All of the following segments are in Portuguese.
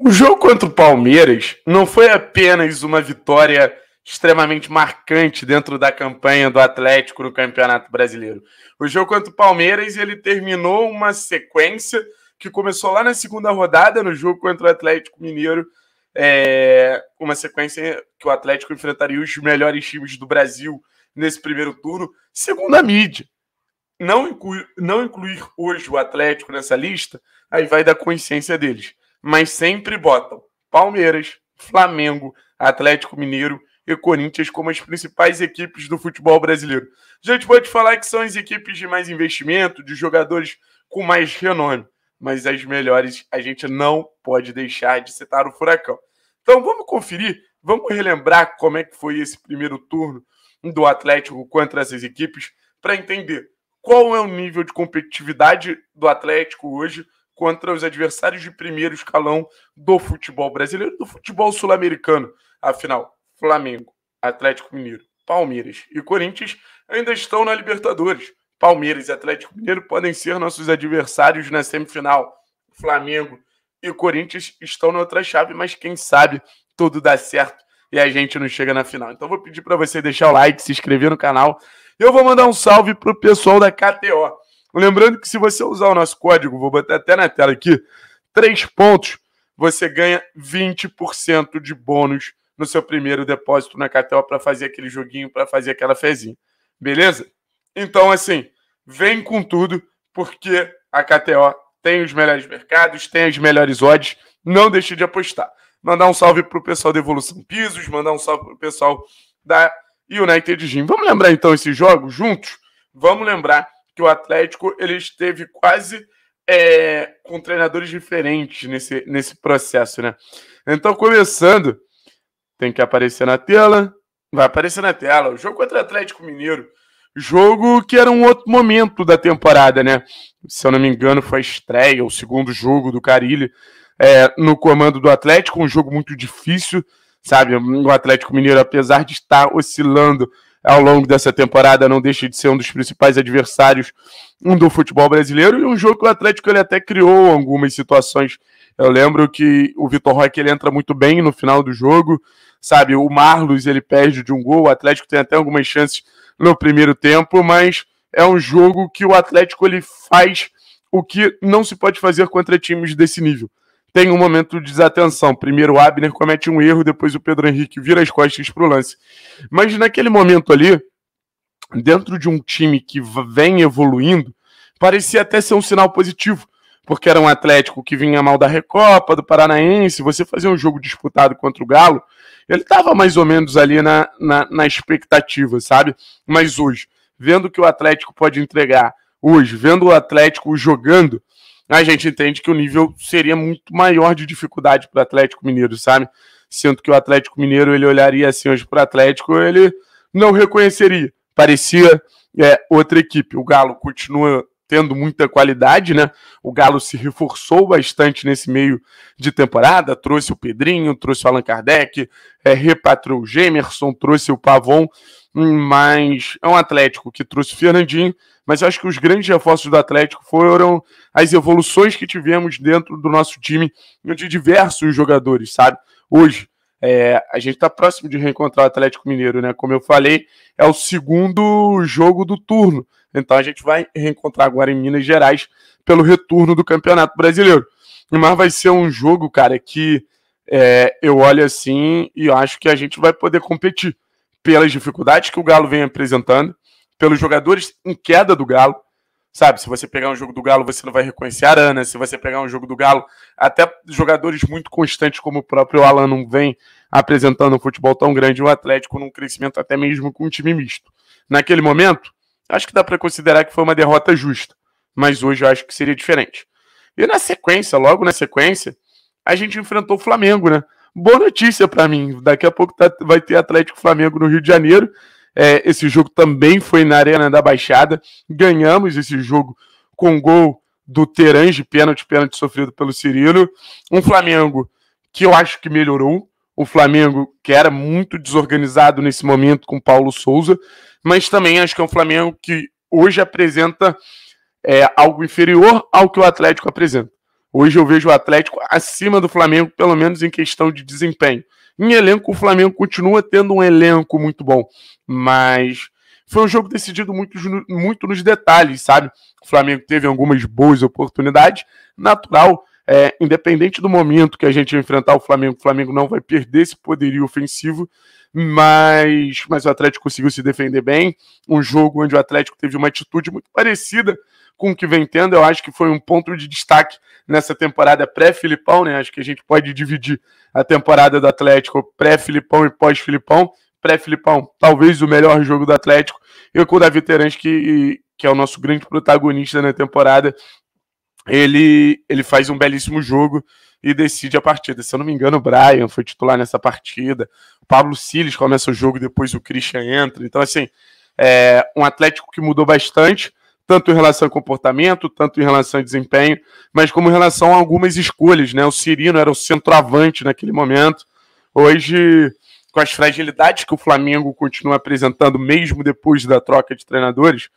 O jogo contra o Palmeiras não foi apenas uma vitória extremamente marcante dentro da campanha do Atlético no Campeonato Brasileiro. O jogo contra o Palmeiras ele terminou uma sequência que começou lá na segunda rodada no jogo contra o Atlético Mineiro, é, uma sequência que o Atlético enfrentaria os melhores times do Brasil nesse primeiro turno, segundo a mídia. Não incluir, não incluir hoje o Atlético nessa lista, aí vai da consciência deles mas sempre botam Palmeiras, Flamengo, Atlético Mineiro e Corinthians como as principais equipes do futebol brasileiro. A gente pode falar que são as equipes de mais investimento, de jogadores com mais renome, mas as melhores a gente não pode deixar de citar o Furacão. Então vamos conferir, vamos relembrar como é que foi esse primeiro turno do Atlético contra essas equipes para entender qual é o nível de competitividade do Atlético hoje contra os adversários de primeiro escalão do futebol brasileiro, do futebol sul-americano. Afinal, Flamengo, Atlético Mineiro, Palmeiras e Corinthians ainda estão na Libertadores. Palmeiras e Atlético Mineiro podem ser nossos adversários na semifinal. Flamengo e Corinthians estão na outra chave, mas quem sabe tudo dá certo e a gente não chega na final. Então vou pedir para você deixar o like, se inscrever no canal. Eu vou mandar um salve pro pessoal da KTO. Lembrando que se você usar o nosso código, vou botar até na tela aqui, três pontos, você ganha 20% de bônus no seu primeiro depósito na Catel para fazer aquele joguinho, para fazer aquela fezinha. Beleza? Então, assim, vem com tudo, porque a KTO tem os melhores mercados, tem as melhores odds. Não deixe de apostar. Mandar um salve para o pessoal da Evolução Pisos, mandar um salve para o pessoal da United Gym. Vamos lembrar então esse jogo juntos? Vamos lembrar que o Atlético ele esteve quase é, com treinadores diferentes nesse, nesse processo, né? Então, começando, tem que aparecer na tela. Vai aparecer na tela. O jogo contra o Atlético Mineiro. Jogo que era um outro momento da temporada, né? Se eu não me engano, foi a estreia, o segundo jogo do Carilli é, no comando do Atlético. Um jogo muito difícil, sabe? O Atlético Mineiro, apesar de estar oscilando ao longo dessa temporada não deixa de ser um dos principais adversários do futebol brasileiro e um jogo que o Atlético ele até criou algumas situações. Eu lembro que o Vitor Roque ele entra muito bem no final do jogo, sabe? O Marlos ele perde de um gol, o Atlético tem até algumas chances no primeiro tempo, mas é um jogo que o Atlético ele faz o que não se pode fazer contra times desse nível tem um momento de desatenção. Primeiro o Abner comete um erro, depois o Pedro Henrique vira as costas para o lance. Mas naquele momento ali, dentro de um time que vem evoluindo, parecia até ser um sinal positivo, porque era um Atlético que vinha mal da Recopa, do Paranaense, você fazia um jogo disputado contra o Galo, ele estava mais ou menos ali na, na, na expectativa, sabe? Mas hoje, vendo que o Atlético pode entregar, hoje, vendo o Atlético jogando, a gente entende que o nível seria muito maior de dificuldade para o Atlético Mineiro, sabe? Sinto que o Atlético Mineiro ele olharia assim hoje para o Atlético, ele não reconheceria. Parecia é, outra equipe. O Galo continua tendo muita qualidade, né? O Galo se reforçou bastante nesse meio de temporada, trouxe o Pedrinho, trouxe o Allan Kardec, é, repatriou o Gemerson, trouxe o Pavon, hum, mas é um Atlético que trouxe o Fernandinho, mas eu acho que os grandes reforços do Atlético foram as evoluções que tivemos dentro do nosso time de diversos jogadores, sabe? Hoje, é, a gente está próximo de reencontrar o Atlético Mineiro, né? Como eu falei, é o segundo jogo do turno. Então a gente vai reencontrar agora em Minas Gerais pelo retorno do Campeonato Brasileiro. Mas vai ser um jogo, cara, que é, eu olho assim e acho que a gente vai poder competir pelas dificuldades que o Galo vem apresentando, pelos jogadores em queda do Galo. Sabe, se você pegar um jogo do Galo, você não vai reconhecer a Arana. Se você pegar um jogo do Galo, até jogadores muito constantes, como o próprio Alan, não vem apresentando um futebol tão grande. O Atlético num crescimento até mesmo com um time misto. Naquele momento, acho que dá para considerar que foi uma derrota justa, mas hoje eu acho que seria diferente. E na sequência, logo na sequência, a gente enfrentou o Flamengo, né? Boa notícia para mim. Daqui a pouco tá, vai ter Atlético Flamengo no Rio de Janeiro. É, esse jogo também foi na Arena da Baixada. Ganhamos esse jogo com gol do Terange, pênalti, pênalti sofrido pelo Cirilo. Um Flamengo que eu acho que melhorou. O Flamengo que era muito desorganizado nesse momento com Paulo Souza mas também acho que é um Flamengo que hoje apresenta é, algo inferior ao que o Atlético apresenta. Hoje eu vejo o Atlético acima do Flamengo, pelo menos em questão de desempenho. Em elenco, o Flamengo continua tendo um elenco muito bom, mas foi um jogo decidido muito, muito nos detalhes, sabe? O Flamengo teve algumas boas oportunidades, natural é, independente do momento que a gente enfrentar o Flamengo, o Flamengo não vai perder esse poderio ofensivo, mas, mas o Atlético conseguiu se defender bem. Um jogo onde o Atlético teve uma atitude muito parecida com o que vem tendo, eu acho que foi um ponto de destaque nessa temporada pré-Filipão, né? Acho que a gente pode dividir a temporada do Atlético pré-Filipão e pós-Filipão. Pré-Filipão, talvez o melhor jogo do Atlético. e com o Davi Terans, que, que é o nosso grande protagonista na temporada, ele, ele faz um belíssimo jogo e decide a partida. Se eu não me engano, o Brian foi titular nessa partida. O Pablo Siles começa o jogo, depois o Christian entra. Então, assim, é um Atlético que mudou bastante, tanto em relação a comportamento, tanto em relação a desempenho, mas como em relação a algumas escolhas. Né? O Cirino era o centroavante naquele momento. Hoje, com as fragilidades que o Flamengo continua apresentando, mesmo depois da troca de treinadores,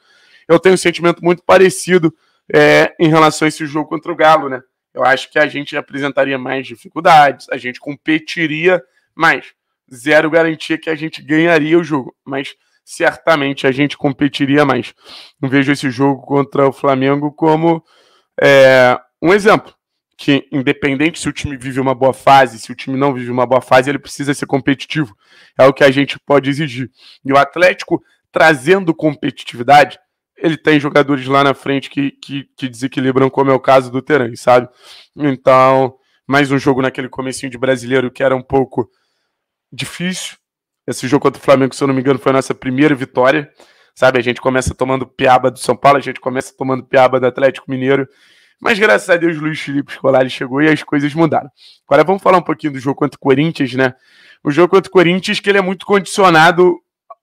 eu tenho um sentimento muito parecido é, em relação a esse jogo contra o Galo, né? Eu acho que a gente apresentaria mais dificuldades, a gente competiria mais. Zero garantia que a gente ganharia o jogo, mas certamente a gente competiria mais. Não vejo esse jogo contra o Flamengo como é, um exemplo. Que, independente se o time vive uma boa fase, se o time não vive uma boa fase, ele precisa ser competitivo. É o que a gente pode exigir. E o Atlético trazendo competitividade, ele tem jogadores lá na frente que, que, que desequilibram, como é o caso do Teran, sabe? Então, mais um jogo naquele comecinho de brasileiro que era um pouco difícil. Esse jogo contra o Flamengo, se eu não me engano, foi a nossa primeira vitória. Sabe, a gente começa tomando piaba do São Paulo, a gente começa tomando piaba do Atlético Mineiro. Mas graças a Deus, Luiz Felipe Scolari chegou e as coisas mudaram. Agora vamos falar um pouquinho do jogo contra o Corinthians, né? O jogo contra o Corinthians, que ele é muito condicionado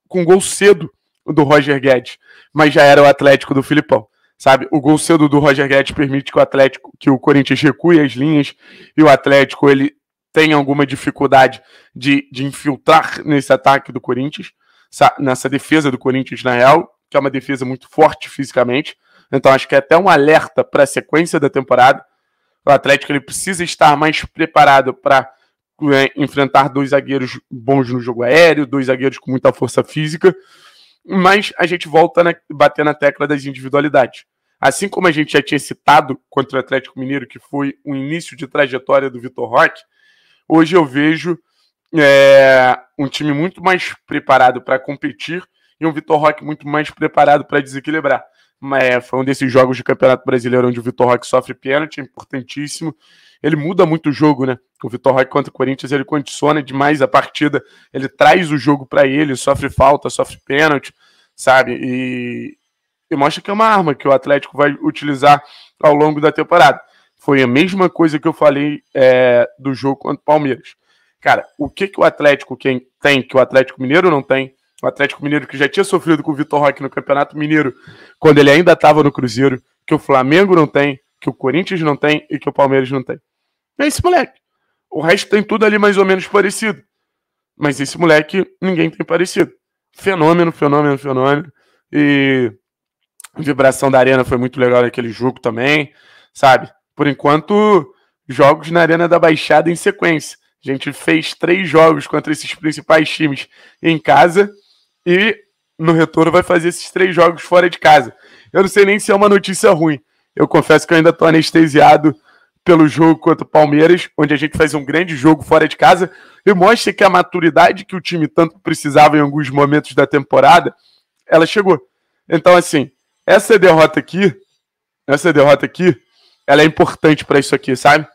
com gol cedo do Roger Guedes, mas já era o Atlético do Filipão. Sabe, o gol cedo do Roger Guedes permite que o Atlético, que o Corinthians recue as linhas e o Atlético ele tem alguma dificuldade de, de infiltrar nesse ataque do Corinthians, nessa defesa do Corinthians na real, que é uma defesa muito forte fisicamente. Então acho que é até um alerta para a sequência da temporada. O Atlético ele precisa estar mais preparado para é, enfrentar dois zagueiros bons no jogo aéreo, dois zagueiros com muita força física mas a gente volta a bater na tecla das individualidades. Assim como a gente já tinha citado contra o Atlético Mineiro, que foi o início de trajetória do Vitor Roque, hoje eu vejo é, um time muito mais preparado para competir e um Vitor Roque muito mais preparado para desequilibrar. É, foi um desses jogos de Campeonato Brasileiro onde o Vitor Roque sofre pênalti, é importantíssimo. Ele muda muito o jogo, né? O Vitor Roque contra o Corinthians, ele condiciona demais a partida, ele traz o jogo para ele, sofre falta, sofre pênalti, sabe? E, e mostra que é uma arma que o Atlético vai utilizar ao longo da temporada. Foi a mesma coisa que eu falei é, do jogo contra o Palmeiras. Cara, o que, que o Atlético tem que o Atlético Mineiro não tem? O Atlético Mineiro, que já tinha sofrido com o Vitor Roque no Campeonato Mineiro, quando ele ainda estava no Cruzeiro, que o Flamengo não tem, que o Corinthians não tem e que o Palmeiras não tem. É esse moleque. O resto tem tudo ali mais ou menos parecido. Mas esse moleque, ninguém tem parecido. Fenômeno, fenômeno, fenômeno. E a vibração da arena foi muito legal naquele jogo também, sabe? Por enquanto, jogos na Arena da Baixada em sequência. A gente fez três jogos contra esses principais times em casa e no retorno vai fazer esses três jogos fora de casa. Eu não sei nem se é uma notícia ruim. Eu confesso que eu ainda estou anestesiado pelo jogo contra o Palmeiras, onde a gente faz um grande jogo fora de casa e mostra que a maturidade que o time tanto precisava em alguns momentos da temporada, ela chegou. Então, assim, essa derrota aqui, essa derrota aqui, ela é importante para isso aqui, sabe?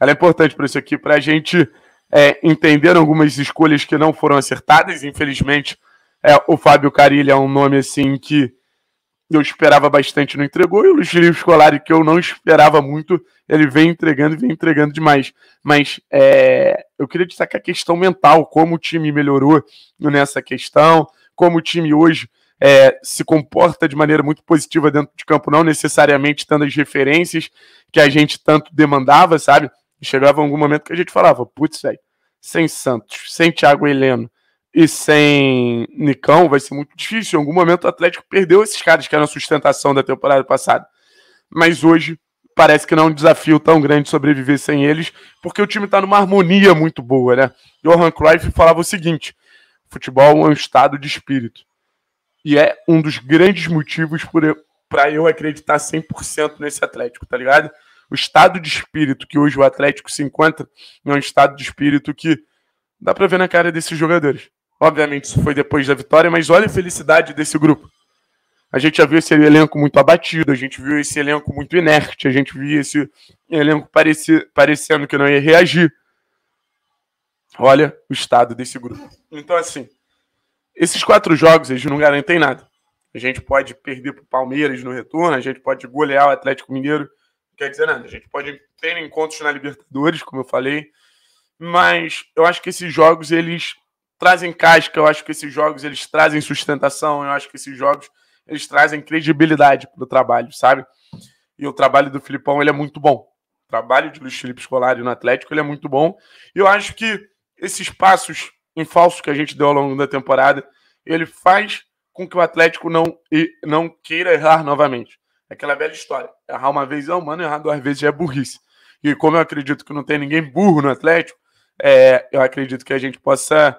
Ela é importante para isso aqui, para a gente é, entender algumas escolhas que não foram acertadas, infelizmente é, o Fábio Carilli é um nome assim que eu esperava bastante, não entregou, e o Luiz Escolari, Scolari, que eu não esperava muito, ele vem entregando e vem entregando demais. Mas é, eu queria destacar a questão mental, como o time melhorou nessa questão, como o time hoje é, se comporta de maneira muito positiva dentro de campo, não necessariamente tendo as referências que a gente tanto demandava, sabe? Chegava algum momento que a gente falava, putz, velho, sem Santos, sem Thiago Heleno, e sem Nicão vai ser muito difícil. Em algum momento o Atlético perdeu esses caras que eram a sustentação da temporada passada. Mas hoje parece que não é um desafio tão grande sobreviver sem eles, porque o time está numa harmonia muito boa, né? Johan Cruyff falava o seguinte: futebol é um estado de espírito. E é um dos grandes motivos para eu, eu acreditar 100% nesse Atlético, tá ligado? O estado de espírito que hoje o Atlético se encontra é um estado de espírito que dá para ver na cara desses jogadores. Obviamente, isso foi depois da vitória, mas olha a felicidade desse grupo. A gente já viu esse elenco muito abatido, a gente viu esse elenco muito inerte, a gente viu esse elenco pareci, parecendo que não ia reagir. Olha o estado desse grupo. Então, assim, esses quatro jogos eles não garantem nada. A gente pode perder para o Palmeiras no retorno, a gente pode golear o Atlético Mineiro, não quer dizer nada. A gente pode ter encontros na Libertadores, como eu falei, mas eu acho que esses jogos eles trazem casca, eu acho que esses jogos eles trazem sustentação, eu acho que esses jogos eles trazem credibilidade para o trabalho, sabe? E o trabalho do Filipão ele é muito bom. O trabalho de Luiz Felipe Scolari no Atlético ele é muito bom. E eu acho que esses passos em falso que a gente deu ao longo da temporada, ele faz com que o Atlético não, não queira errar novamente. É aquela velha história. Errar uma vez é humano, errar duas vezes é burrice. E como eu acredito que não tem ninguém burro no Atlético, é, eu acredito que a gente possa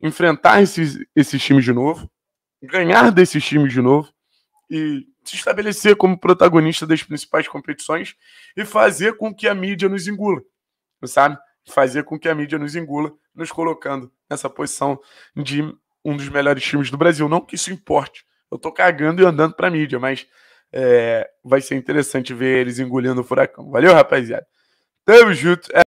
enfrentar esses, esses times de novo, ganhar desses times de novo e se estabelecer como protagonista das principais competições e fazer com que a mídia nos engula, sabe? Fazer com que a mídia nos engula, nos colocando nessa posição de um dos melhores times do Brasil. Não que isso importe, eu tô cagando e andando pra mídia, mas é, vai ser interessante ver eles engolindo o furacão. Valeu, rapaziada. Tamo junto. É...